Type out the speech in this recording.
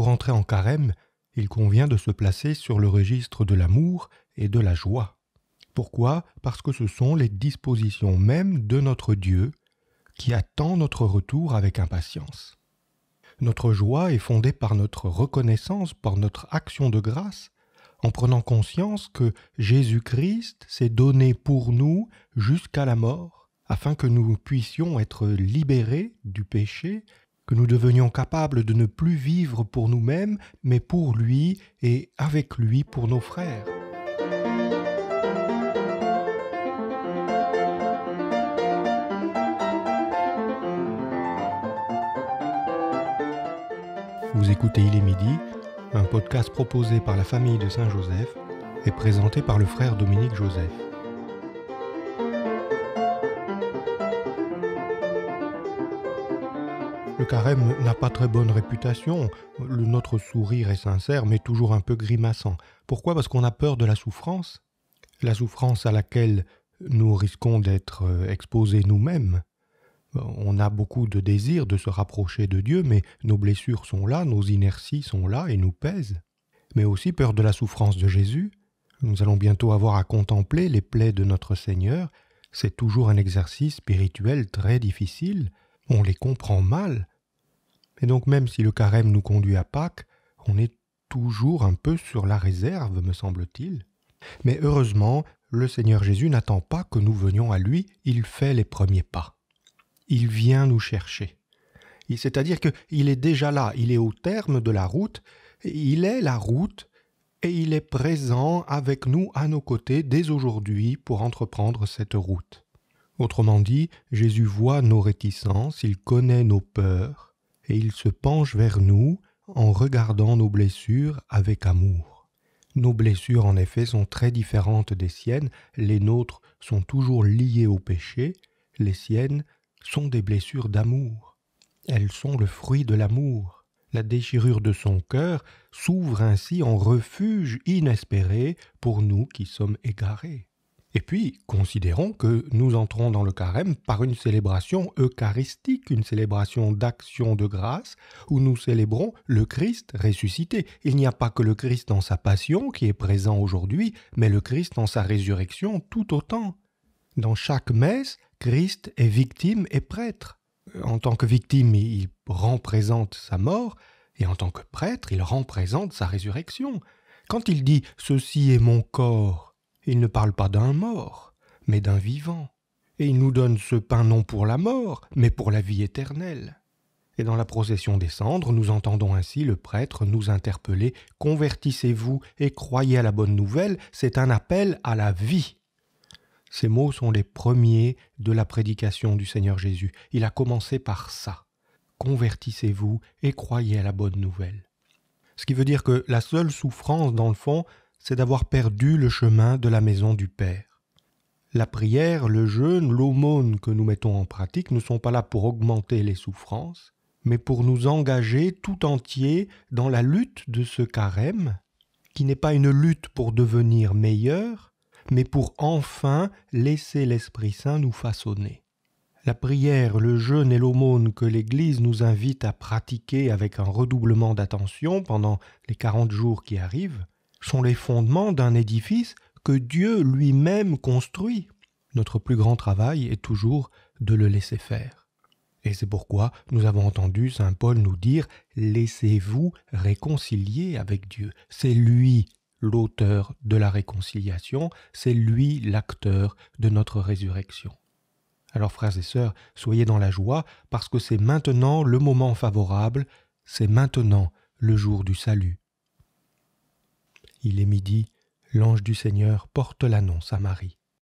Pour entrer en carême, il convient de se placer sur le registre de l'amour et de la joie. Pourquoi Parce que ce sont les dispositions mêmes de notre Dieu qui attend notre retour avec impatience. Notre joie est fondée par notre reconnaissance, par notre action de grâce, en prenant conscience que Jésus-Christ s'est donné pour nous jusqu'à la mort, afin que nous puissions être libérés du péché que nous devenions capables de ne plus vivre pour nous-mêmes, mais pour lui et avec lui pour nos frères. Vous écoutez Il est midi, un podcast proposé par la famille de Saint-Joseph et présenté par le frère Dominique Joseph. Le carême n'a pas très bonne réputation, le notre sourire est sincère mais toujours un peu grimaçant. Pourquoi Parce qu'on a peur de la souffrance, la souffrance à laquelle nous risquons d'être euh, exposés nous-mêmes. On a beaucoup de désir de se rapprocher de Dieu, mais nos blessures sont là, nos inerties sont là et nous pèsent. Mais aussi peur de la souffrance de Jésus. Nous allons bientôt avoir à contempler les plaies de notre Seigneur. C'est toujours un exercice spirituel très difficile, on les comprend mal. Et donc même si le carême nous conduit à Pâques, on est toujours un peu sur la réserve, me semble-t-il. Mais heureusement, le Seigneur Jésus n'attend pas que nous venions à lui, il fait les premiers pas. Il vient nous chercher. C'est-à-dire qu'il est déjà là, il est au terme de la route, il est la route, et il est présent avec nous à nos côtés dès aujourd'hui pour entreprendre cette route. Autrement dit, Jésus voit nos réticences, il connaît nos peurs, et il se penche vers nous en regardant nos blessures avec amour. Nos blessures en effet sont très différentes des siennes, les nôtres sont toujours liées au péché, les siennes sont des blessures d'amour. Elles sont le fruit de l'amour. La déchirure de son cœur s'ouvre ainsi en refuge inespéré pour nous qui sommes égarés. Et puis, considérons que nous entrons dans le carême par une célébration eucharistique, une célébration d'action de grâce, où nous célébrons le Christ ressuscité. Il n'y a pas que le Christ dans sa passion qui est présent aujourd'hui, mais le Christ dans sa résurrection tout autant. Dans chaque messe, Christ est victime et prêtre. En tant que victime, il représente sa mort, et en tant que prêtre, il représente sa résurrection. Quand il dit Ceci est mon corps, il ne parle pas d'un mort, mais d'un vivant. Et il nous donne ce pain non pour la mort, mais pour la vie éternelle. Et dans la procession des cendres, nous entendons ainsi le prêtre nous interpeller Convertissez-vous et croyez à la bonne nouvelle, c'est un appel à la vie. Ces mots sont les premiers de la prédication du Seigneur Jésus. Il a commencé par ça Convertissez-vous et croyez à la bonne nouvelle. Ce qui veut dire que la seule souffrance, dans le fond, c'est d'avoir perdu le chemin de la maison du Père. La prière, le jeûne, l'aumône que nous mettons en pratique ne sont pas là pour augmenter les souffrances, mais pour nous engager tout entier dans la lutte de ce carême, qui n'est pas une lutte pour devenir meilleur, mais pour enfin laisser l'Esprit Saint nous façonner. La prière, le jeûne et l'aumône que l'Église nous invite à pratiquer avec un redoublement d'attention pendant les quarante jours qui arrivent sont les fondements d'un édifice que Dieu lui-même construit. Notre plus grand travail est toujours de le laisser faire. Et c'est pourquoi nous avons entendu Saint Paul nous dire Laissez-vous réconcilier avec Dieu. C'est lui l'auteur de la réconciliation, c'est lui l'acteur de notre résurrection. Alors frères et sœurs, soyez dans la joie, parce que c'est maintenant le moment favorable, c'est maintenant le jour du salut. Il est midi, l'ange du Seigneur porte l'annonce à Marie.